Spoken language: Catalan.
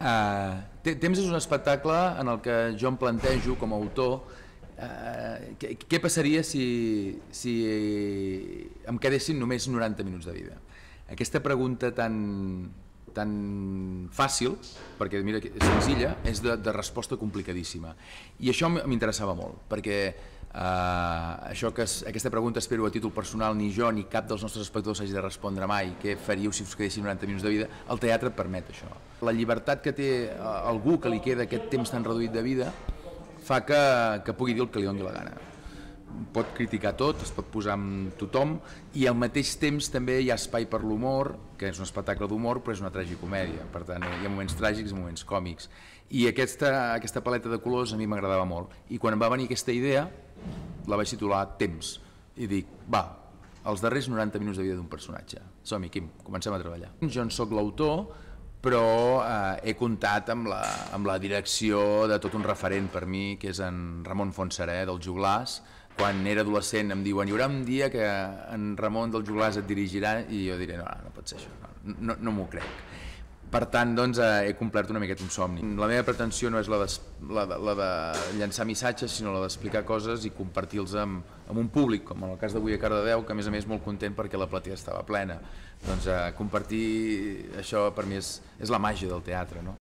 Eh, Temps és un espectacle en el que jo em plantejo com a autor eh, què, què passaria si, si em quedessin només 90 minuts de vida. Aquesta pregunta tan, tan fàcil, perquè mira, senzilla, és de, de resposta complicadíssima. I això m'interessava molt, perquè Eh, això que aquesta pregunta espero a títol personal ni jo ni cap dels nostres espectadors hagi de respondre mai què faríeu si us quedessin 90 minuts de vida el teatre et permet això la llibertat que té eh, algú que li queda aquest temps tan reduït de vida fa que, que pugui dir el que li doni la gana pot criticar tot, es pot posar amb tothom i al mateix temps també hi ha espai per l'humor, que és un espectacle d'humor però és una tragicomèdia, per tant hi ha moments tràgics i moments còmics i aquesta, aquesta paleta de colors a mi m'agradava molt i quan em va venir aquesta idea la vaig titular Temps i dic, va, els darrers 90 minuts de vida d'un personatge. Som-hi, Quim, comencem a treballar. Jo en sóc l'autor, però eh, he comptat amb la, amb la direcció de tot un referent per mi, que és en Ramon Fontserè, del Joglàs, quan era adolescent em diuen hi haurà un dia que en Ramon del Joglàs et dirigirà i jo diré no, no pot ser això, no, no, no m'ho crec. Per tant, doncs, eh, he complert una miqueta un somni. La meva pretensió no és la de, la de, la de llançar missatges, sinó la d'explicar coses i compartir-los amb, amb un públic, com en el cas d'avui a Cardedeu, que a més a més molt content perquè la platea estava plena. Doncs eh, compartir això per mi és, és la màgia del teatre, no?